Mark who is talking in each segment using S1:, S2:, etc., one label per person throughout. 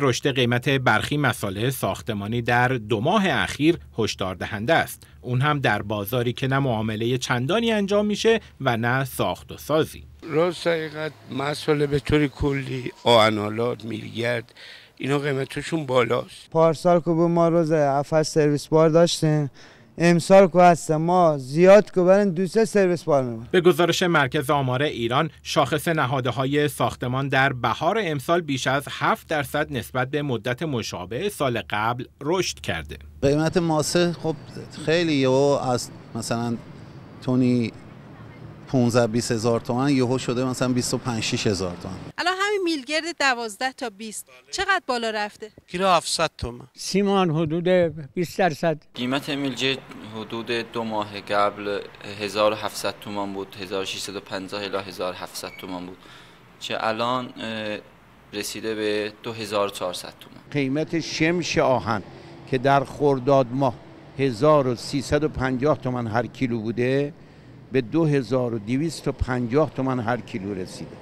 S1: رشد قیمت برخی مساله ساختمانی در دو ماه اخیر هشدار دهنده است اون هم در بازاری که نه معامله چندانی انجام میشه و نه ساخت و سازی راست حقیقت مساله به طور کلی آنالات میلگرد اینا قیمتشون بالاست
S2: پارسال که ما روز افس سرویس بار داشتیم امسال کو هست ما زیاد کو برن سه سرویس بار
S1: به گزارش مرکز آمار ایران شاخص نهاده های ساختمان در بهار امسال بیش از 7 درصد نسبت به مدت مشابه سال قبل رشد کرده
S3: قیمت ماسه خب خیلی یهو از مثلا تونی 15 20 هزار تومن یهو شده مثلا 25 6 هزار تومان میلگرد 12 تا 20 بله. چقدر بالا رفته؟ کیلو 700 تومن سیمان حدود 20 درصد
S4: قیمت میلگرد حدود دو ماه قبل 1700 تومان بود 1650 الی 1700 تومان بود که الان رسیده به 2400 تومان
S2: قیمت شمش آهن که در خرداد ماه 1350 تومن هر کیلو بوده به 2250 تومن هر کیلو رسیده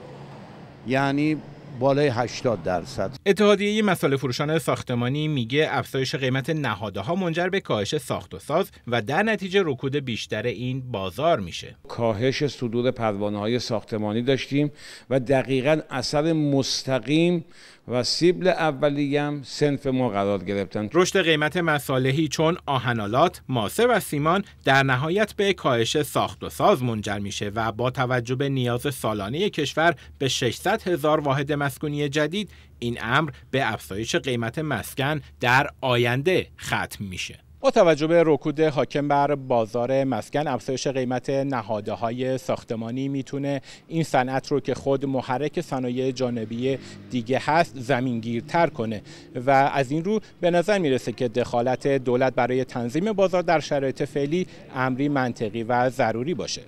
S2: یعنی بالای 80 درصد
S1: اتحادیه مسائل فروشان ساختمانی میگه افزایش قیمت نهاده ها منجر به کاهش ساخت و ساز و در نتیجه رکود بیشتر این بازار میشه کاهش صدور پروانه های ساختمانی داشتیم و دقیقا اثر مستقیم و سیبل اولی هم سنف ما قرار گرفتن رشد قیمت مصالحی چون آهنالات، ماسه و سیمان در نهایت به کاهش ساخت و ساز منجر میشه و با توجه به نیاز سالانه کشور به 600 هزار واحد مسکونی جدید این امر به افزایش قیمت مسکن در آینده ختم میشه با توجه به رکود حاکم بر بازار مسکن افزایش قیمت نهاده های ساختمانی میتونه این صنعت رو که خود محرک صنایع جانبی دیگه هست زمینگیرتر کنه و از این رو به نظر میرسه که دخالت دولت برای تنظیم بازار در شرایط فعلی امری منطقی و ضروری باشه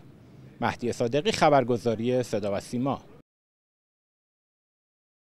S1: مهدی صادقی خبرگزاری صدا و سیما